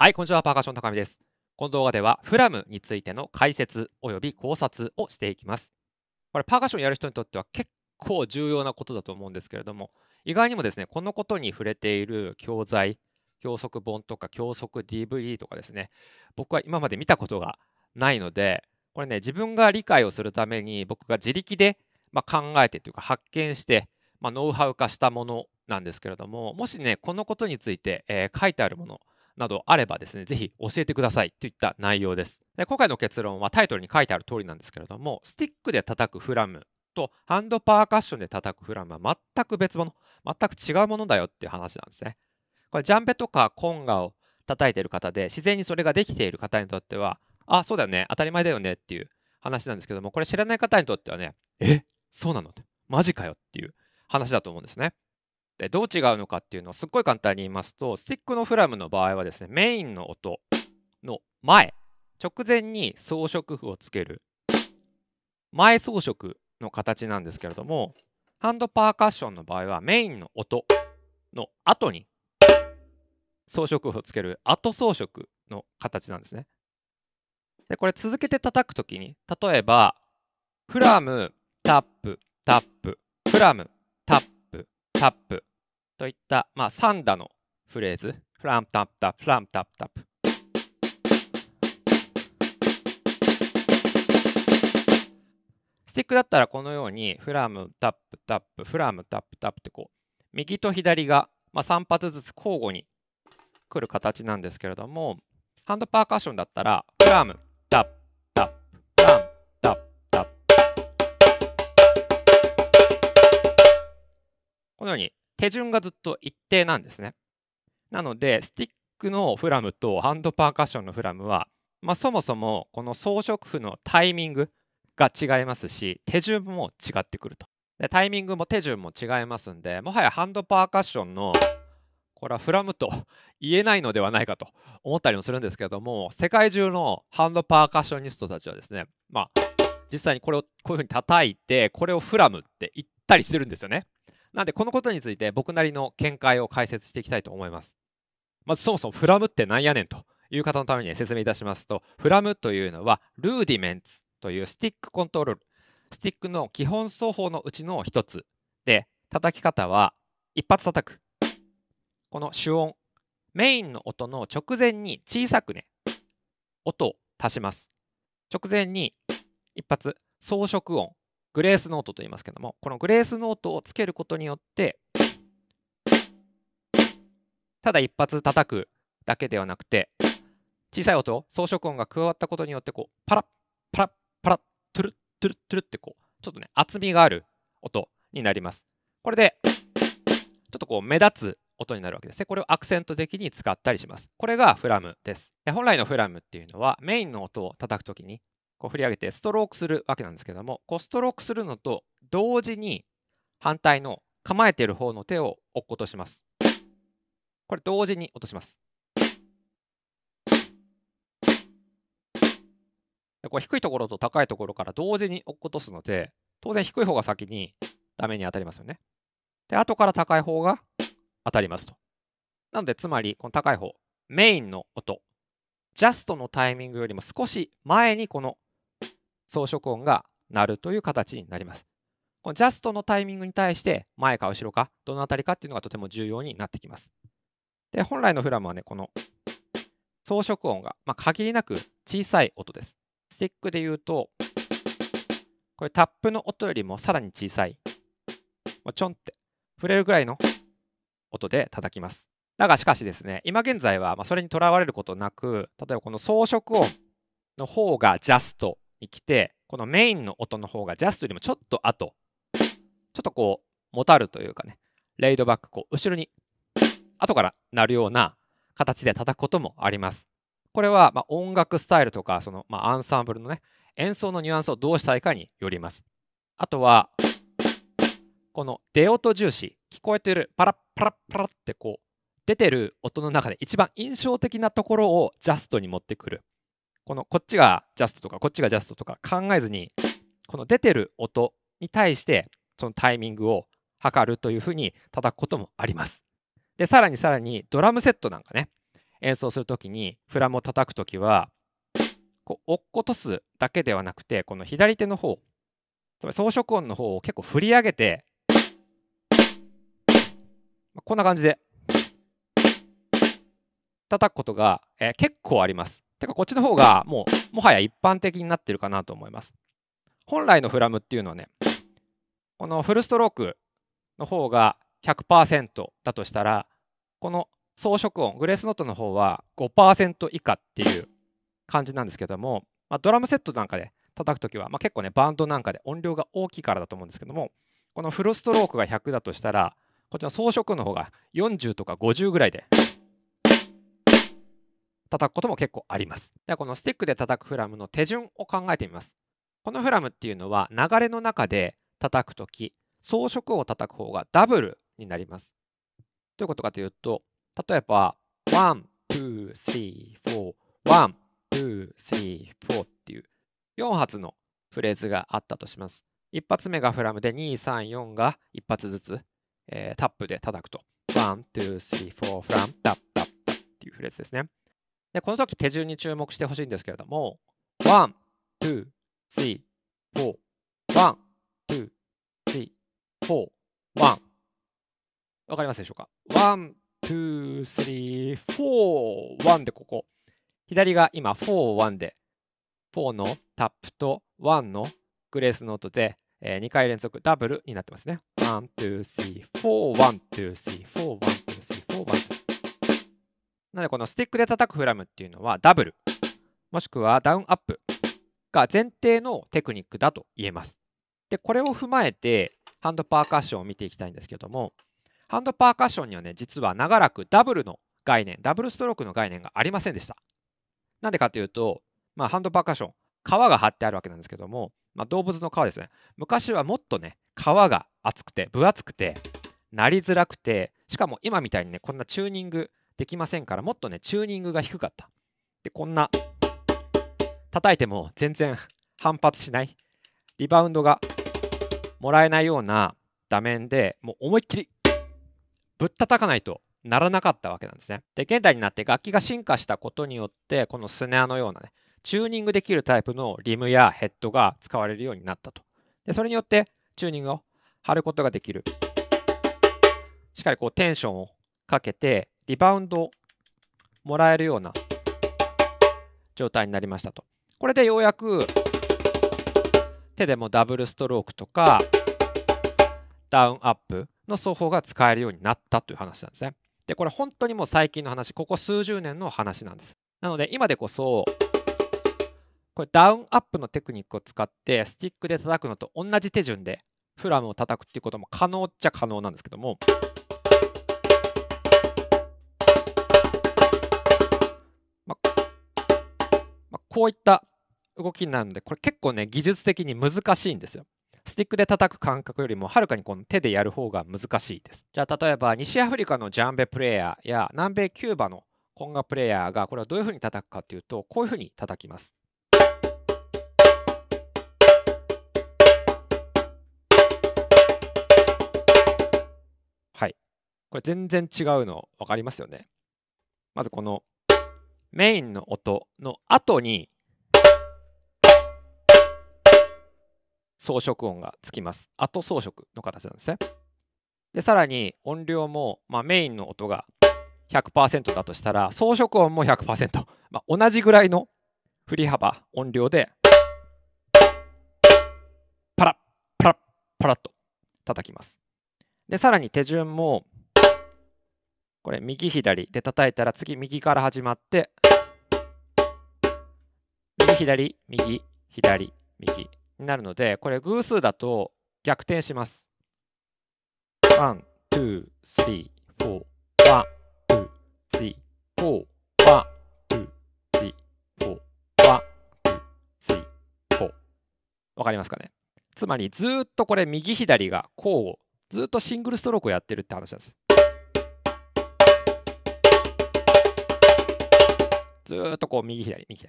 はい、こんにちは。パーカッション高見です。この動画では、フラムについての解説及び考察をしていきます。これ、パーカッションやる人にとっては結構重要なことだと思うんですけれども、意外にもですね、このことに触れている教材、教則本とか教則 DVD とかですね、僕は今まで見たことがないので、これね、自分が理解をするために、僕が自力で、まあ、考えてというか発見して、まあ、ノウハウ化したものなんですけれども、もしね、このことについて、えー、書いてあるもの、などあればですね、ぜひ教えてくださいといった内容です。で今回の結論はタイトルに書いてある通りなんですけれども、スティックで叩くフラムとハンドパーカッションで叩くフラムは全く別物、全く違うものだよっていう話なんですね。これジャンベとかコンガを叩いている方で、自然にそれができている方にとっては、あ、そうだよね、当たり前だよねっていう話なんですけども、これ知らない方にとってはね、え、そうなのマジかよっていう話だと思うんですね。でどう違うのかっていうのをすっごい簡単に言いますとスティックのフラムの場合はですねメインの音の前直前に装飾符をつける前装飾の形なんですけれどもハンドパーカッションの場合はメインの音の後に装飾符をつける後装飾の形なんですね。でこれ続けて叩くときに例えばフラムタップタップフラムタップタップといった、まあ、3打のフレーズフランタップタップフランタップタップスティックだったらこのようにフラムタップタップフラムタップタップってこう右と左が、まあ、3発ずつ交互に来る形なんですけれどもハンドパーカッションだったらフラムタップタップフラムタップタップこのように手順がずっと一定なんですね。なので、スティックのフラムとハンドパーカッションのフラムは、まあ、そもそもこの装飾譜のタイミングが違いますし、手順も違ってくると。でタイミングも手順も違いますんで、もはやハンドパーカッションのこれはフラムと言えないのではないかと 思ったりもするんですけども、世界中のハンドパーカッショニストたちはですね、まあ、実際にこれをこういうふうに叩いて、これをフラムって言ったりしてるんですよね。なんでこのことについて僕なりの見解を解説していきたいと思います。まずそもそもフラムってなんやねんという方のために説明いたしますと、フラムというのはルーディメンツというスティックコントロール、スティックの基本奏法のうちの一つで、叩き方は一発叩く。この主音、メインの音の直前に小さくね、音を足します。直前に一発装飾音グレースノートと言いますけども、このグレースノートをつけることによって、ただ一発叩くだけではなくて、小さい音、装飾音が加わったことによって、こう、パラッ、パラッ、パラッ、トゥルッ、トゥルッ、トゥルってこう、ちょっとね、厚みがある音になります。これで、ちょっとこう、目立つ音になるわけですね。これをアクセント的に使ったりします。これがフラムです。本来のフラムっていうのは、メインの音を叩くときに、こう振り上げてストロークするわけなんですけども、こうストロークするのと同時に反対の構えている方の手を落っことします。これ同時に落とします。これ低いところと高いところから同時に落っことすので、当然低い方が先にダメに当たりますよね。で、後から高い方が当たりますと。なので、つまり、この高い方、メインの音、ジャストのタイミングよりも少し前にこの装飾音が鳴るという形になります。このジャストのタイミングに対して前か後ろかどの辺りかっていうのがとても重要になってきます。で本来のフラムはねこの装飾音が、まあ、限りなく小さい音です。スティックで言うとこれタップの音よりもさらに小さい、まあ、ちょんって触れるぐらいの音で叩きます。だがしかしですね、今現在はまそれにとらわれることなく、例えばこの装飾音の方がジャストに来て、このメインの音の方がジャストよりもちょっと後、ちょっとこう、もたるというかね、レイドバック、こう、後ろに、後から鳴るような形で叩くこともあります。これは、ま音楽スタイルとか、その、まアンサンブルのね、演奏のニュアンスをどうしたいかによります。あとは、この出音重視、聞こえてる、パラッパラッパラってこう、出てる音の中で一番印象的なところをジャストに持ってくる。このこっちがジャストとかこっちがジャストとか考えずにこの出てる音に対してそのタイミングを測るというふうに叩くこともあります。でさらにさらにドラムセットなんかね演奏する時にフラムを叩く時はこう落っことすだけではなくてこの左手の方つまり装飾音の方を結構振り上げてこんな感じで叩くことが、えー、結構あります。てかこっちの方がもうもはや一般的になってるかなと思います。本来のフラムっていうのはね、このフルストロークの方が100%だとしたら、この装飾音、グレースノートの方は5%以下っていう感じなんですけども、まあ、ドラムセットなんかで叩くときは、まあ、結構ね、バンドなんかで音量が大きいからだと思うんですけども、このフルストロークが100だとしたら、こっちの装飾の方が40とか50ぐらいで叩くことも結構あります。ではこのスティックで叩くフラムの手順を考えてみます。このフラムっていうのは流れの中で叩くとき、装飾を叩く方がダブルになります。どういうことかというと、例えば、1、2、3、4、1、2、ォ4っていう4発のフレーズがあったとします。1発目がフラムで2、3、4が1発ずつ、えー、タップで叩くと。1、2、3、4、フラム、フップ、タップ、タップっていうフレーズですね。で、この時手順に注目してほしいんですけれども、1、2、3、4、1、2、3、4、1。わかりますでしょうか ?1、2、3、4、1でここ。左が今、4、1で、4のタップと1のグレースノートで、えー、2回連続ダブルになってますね。1、2、3、4、1、2、3、4、ン。なのでこのスティックで叩くフラムっていうのはダブルもしくはダウンアップが前提のテクニックだと言えます。でこれを踏まえてハンドパーカッションを見ていきたいんですけどもハンドパーカッションにはね実は長らくダブルの概念ダブルストロークの概念がありませんでした。なんでかというと、まあ、ハンドパーカッション皮が張ってあるわけなんですけども、まあ、動物の皮ですね昔はもっとね皮が厚くて分厚くてなりづらくてしかも今みたいにねこんなチューニングできませんからもっとねチューニングが低かったでこんな叩いても全然反発しないリバウンドがもらえないような打面でもう思いっきりぶったたかないとならなかったわけなんですね。で現代になって楽器が進化したことによってこのスネアのようなねチューニングできるタイプのリムやヘッドが使われるようになったと。でそれによってチューニングを張ることができる。しっかりこうテンションをかけてリバウンドもらえるような状態になりましたと。これでようやく手でもダブルストロークとかダウンアップの奏法が使えるようになったという話なんですね。で、これ本当にもう最近の話、ここ数十年の話なんです。なので今でこそ、これダウンアップのテクニックを使ってスティックで叩くのと同じ手順でフラムを叩くっていうことも可能っちゃ可能なんですけども、こういった動きなんでこれ結構ね技術的に難しいんですよ。スティックで叩く感覚よりもはるかにこの手でやる方が難しいです。じゃあ例えば西アフリカのジャンベプレイヤーや南米キューバのコンガプレイヤーがこれはどういうふうに叩くかというとこういうふうに叩きます。はい。これ全然違うの分かりますよね。まずこのメインの音の後に装飾音がつきます。後装飾の形なんですね。で、さらに音量も、まあ、メインの音が100%だとしたら、装飾音も100%。まあ、同じぐらいの振り幅、音量で、パラッ、パラッ、パラッと叩きます。で、さらに手順も、これ右左で叩いたら次右から始まって左、右、左、右になるので、これ偶数だと逆転します。ワン、ツー、スリー、フォー、ワン、ツー、スリー、フォー、ワン、ツー、スリー、フォー、ワン、ツー、スリー、フォー。わかりますかねつまりずっとこれ右左が交互、ずっとシングルストロークをやってるって話なんです。ずっとこう右左右左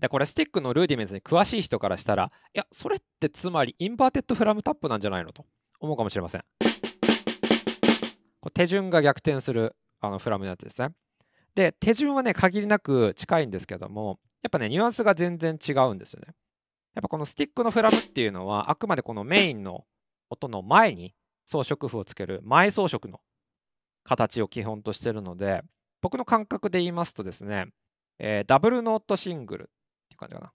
で、これ、スティックのルーディメンツに詳しい人からしたら、いや、それってつまりインバーテッドフラムタップなんじゃないのと思うかもしれません。手順が逆転するあのフラムのやつですね。で、手順はね、限りなく近いんですけども、やっぱね、ニュアンスが全然違うんですよね。やっぱこのスティックのフラムっていうのは、あくまでこのメインの音の前に装飾符をつける前装飾の形を基本としてるので、僕の感覚で言いますとですね、えー、ダブルノートシングル感じかな。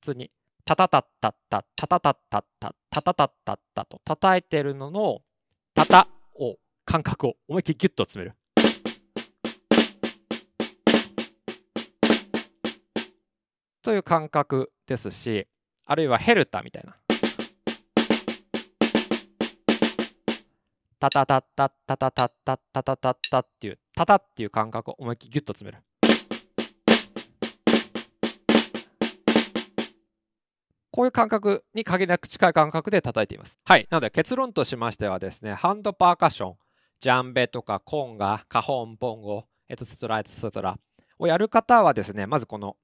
普通に、たたたたたたたたたたたたたたたたたたたッたッたと叩いてるのの、たたを、感覚を思いっきりギュッと詰める。という感覚ですし、あるいはヘルタみたいな。タタタタタタタタタタタタっていうタタっていう感覚を思いっきりギュッと詰める。こういう感覚に限りなく近い感覚で叩いています。はい。なので結論としましてはですね、ハンドパーカッション、ジャンベとかコンガ、カホン、ボンゴ、エトセトラ、エトセトラをやる方はですね、まずこの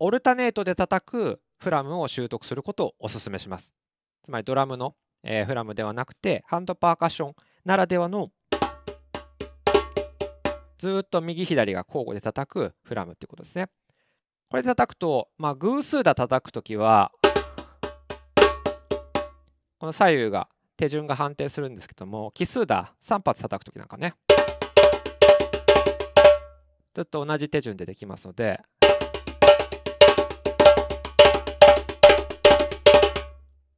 オルタネートで叩くフラムを習得することをお勧めします。つまりドラムの、えー、フラムではなくて、ハンドパーカッションならではのずっと右左が交互で叩くフラムっていうことですね。これで叩くと、まあ、偶数打叩くときは、この左右が手順が判定するんですけども、奇数打3発叩くときなんかね、ずっと同じ手順でできますので、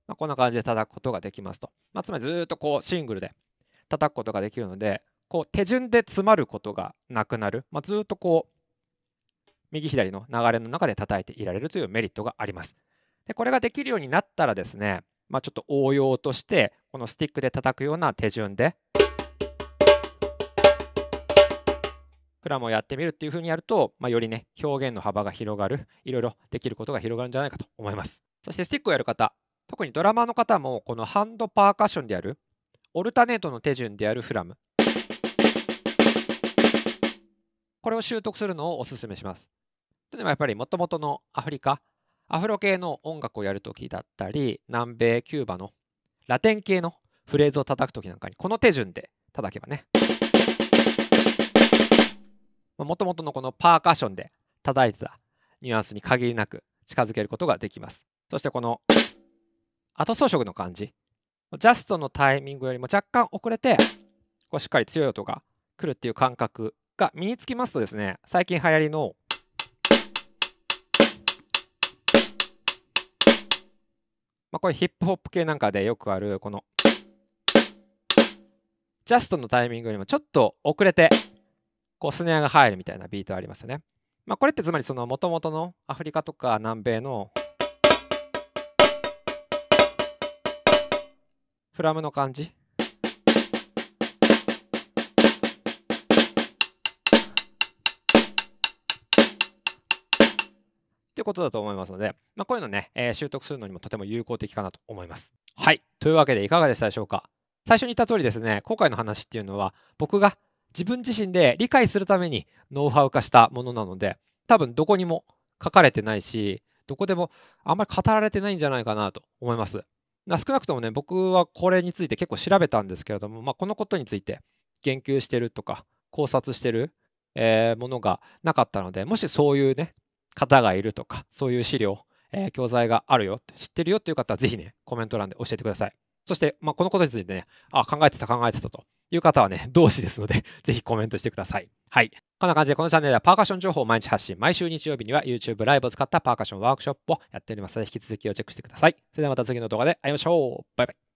まあ、こんな感じで叩くことができますと。まあ、つまりずっとこうシングルで叩くことができるので、こう手順で詰まることがなくなる、まあ、ずっとこう右左の流れの中で叩いていられるというメリットがあります。でこれができるようになったらですね、まあ、ちょっと応用としてこのスティックで叩くような手順でクラムをやってみるっていうふうにやると、まあ、よりね表現の幅が広がるいろいろできることが広がるんじゃないかと思います。そしてスティックをやる方特にドラマーの方もこのハンドパーカッションであるオルタネートの手順であるフラムこれを習得するのをおすすめします。というのはやっぱりもともとのアフリカ、アフロ系の音楽をやるときだったり、南米、キューバのラテン系のフレーズを叩くときなんかに、この手順で叩けばね。もともとのこのパーカッションで叩いてたニュアンスに限りなく近づけることができます。そしてこの後装飾の感じ、ジャストのタイミングよりも若干遅れて、こうしっかり強い音が来るっていう感覚が身につきますとですね、最近流行りのまあ、これヒップホップ系なんかでよくあるこのジャストのタイミングよりもちょっと遅れてこうスネアが入るみたいなビートありますよね。まあ、これってつまりその元々のアフリカとか南米のフラムの感じいうことだと思いますので、まあ、こういうのね、えー、習得するのにもとても有効的かなと思います。はい。というわけでいかがでしたでしょうか最初に言った通りですね、今回の話っていうのは、僕が自分自身で理解するためにノウハウ化したものなので、多分どこにも書かれてないし、どこでもあんまり語られてないんじゃないかなと思います。少なくともね、僕はこれについて結構調べたんですけれども、まあ、このことについて言及してるとか、考察してる、えー、ものがなかったので、もしそういうね、方がいるとか、そういう資料、えー、教材があるよ、知ってるよっていう方は、ぜひね、コメント欄で教えてください。そして、まあ、このことについてね、あ、考えてた、考えてたという方はね、同志ですので、ぜひコメントしてください。はい。こんな感じで、このチャンネルではパーカッション情報を毎日発信、毎週日曜日には YouTube ライブを使ったパーカッションワークショップをやっておりますので、引き続きをチェックしてください。それではまた次の動画で会いましょう。バイバイ。